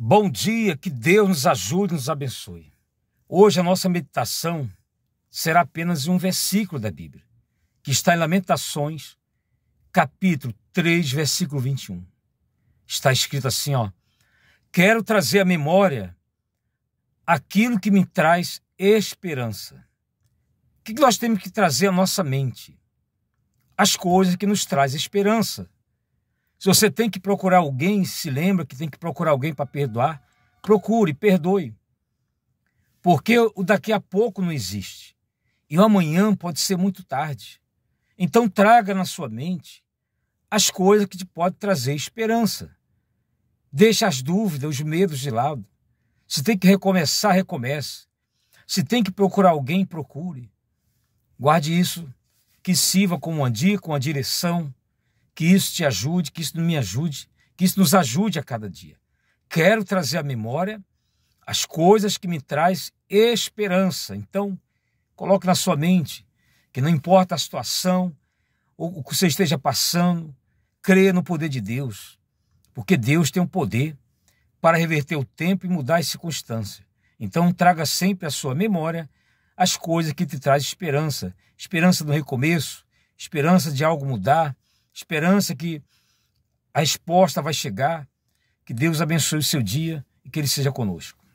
Bom dia, que Deus nos ajude e nos abençoe. Hoje a nossa meditação será apenas um versículo da Bíblia, que está em Lamentações, capítulo 3, versículo 21. Está escrito assim, ó: Quero trazer à memória aquilo que me traz esperança. O que nós temos que trazer à nossa mente? As coisas que nos traz esperança. Se você tem que procurar alguém, se lembra que tem que procurar alguém para perdoar, procure, perdoe. Porque o daqui a pouco não existe. E o amanhã pode ser muito tarde. Então traga na sua mente as coisas que te podem trazer esperança. Deixe as dúvidas, os medos de lado. Se tem que recomeçar, recomece. Se tem que procurar alguém, procure. Guarde isso, que sirva como uma dica, uma direção, que isso te ajude, que isso me ajude, que isso nos ajude a cada dia. Quero trazer à memória as coisas que me traz esperança. Então, coloque na sua mente que não importa a situação ou o que você esteja passando, creia no poder de Deus, porque Deus tem o um poder para reverter o tempo e mudar as circunstâncias. Então, traga sempre à sua memória as coisas que te trazem esperança, esperança do recomeço, esperança de algo mudar, esperança que a resposta vai chegar. Que Deus abençoe o seu dia e que Ele seja conosco.